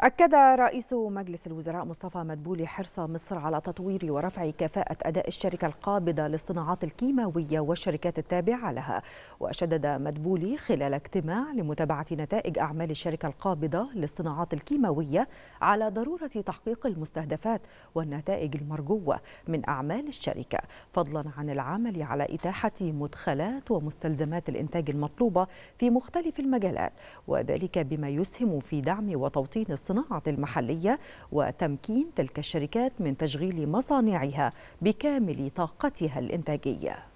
أكد رئيس مجلس الوزراء مصطفى مدبولي حرص مصر على تطوير ورفع كفاءة أداء الشركة القابضة للصناعات الكيماوية والشركات التابعة لها وشدد مدبولي خلال اجتماع لمتابعة نتائج أعمال الشركة القابضة للصناعات الكيماوية على ضرورة تحقيق المستهدفات والنتائج المرجوة من أعمال الشركة فضلا عن العمل على إتاحة مدخلات ومستلزمات الإنتاج المطلوبة في مختلف المجالات وذلك بما يسهم في دعم وتوطين الصناعة المحلية وتمكين تلك الشركات من تشغيل مصانعها بكامل طاقتها الإنتاجية